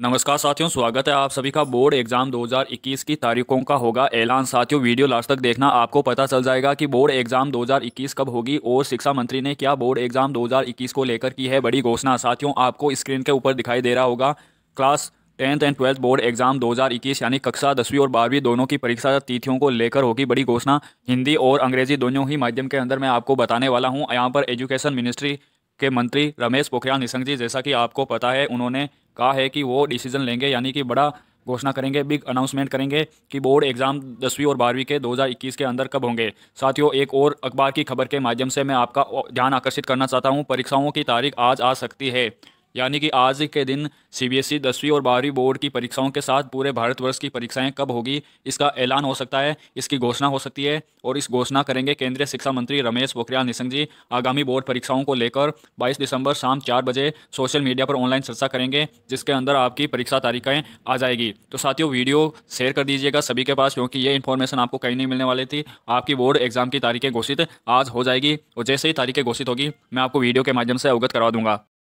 नमस्कार साथियों स्वागत है आप सभी का बोर्ड एग्जाम 2021 की तारीखों का होगा ऐलान साथियों वीडियो लास्ट तक देखना आपको पता चल जाएगा कि बोर्ड एग्जाम 2021 कब होगी और शिक्षा मंत्री ने क्या बोर्ड एग्जाम 2021 को लेकर की है बड़ी घोषणा साथियों आपको स्क्रीन के ऊपर दिखाई दे रहा होगा class tenth and twelfth board exam 2021 यानी कक्षा दसवीं और बारहवीं दोनों की परीक्षा तिथियों को लेकर होगी बड़ी घोषणा हिंदी और अंग्रेजी दोनों ही माध्यम के अंदर मैं आपको बताने वाला हूँ यहाँ पर एजुकेशन मिनिस्ट्री के मंत्री रमेश पोखरियाल निशंक जी जैसा कि आपको पता है उन्होंने कहा है कि वो डिसीजन लेंगे यानी कि बड़ा घोषणा करेंगे बिग अनाउंसमेंट करेंगे कि बोर्ड एग्जाम दसवीं और बारहवीं के 2021 के अंदर कब होंगे साथियों एक और अखबार की खबर के माध्यम से मैं आपका ध्यान आकर्षित करना चाहता हूँ परीक्षाओं की तारीख आज आ सकती है यानी कि आज के दिन सीबीएसई e दसवीं और बारहवीं बोर्ड की परीक्षाओं के साथ पूरे भारतवर्ष की परीक्षाएं कब होगी इसका ऐलान हो सकता है इसकी घोषणा हो सकती है और इस घोषणा करेंगे केंद्रीय शिक्षा मंत्री रमेश पोखरियाल निशंक जी आगामी बोर्ड परीक्षाओं को लेकर 22 दिसंबर शाम चार बजे सोशल मीडिया पर ऑनलाइन चर्चा करेंगे जिसके अंदर आपकी परीक्षा तारीखें आ जाएगी तो साथियों वीडियो शेयर कर दीजिएगा सभी के पास क्योंकि ये इन्फॉर्मेशन आपको कहीं नहीं मिलने वाली थी आपकी बोर्ड एग्जाम की तारीखें घोषित आज हो जाएगी और जैसे ही तारीखें घोषित होगी मैं आपको वीडियो के माध्यम से अवगत करवा दूंगा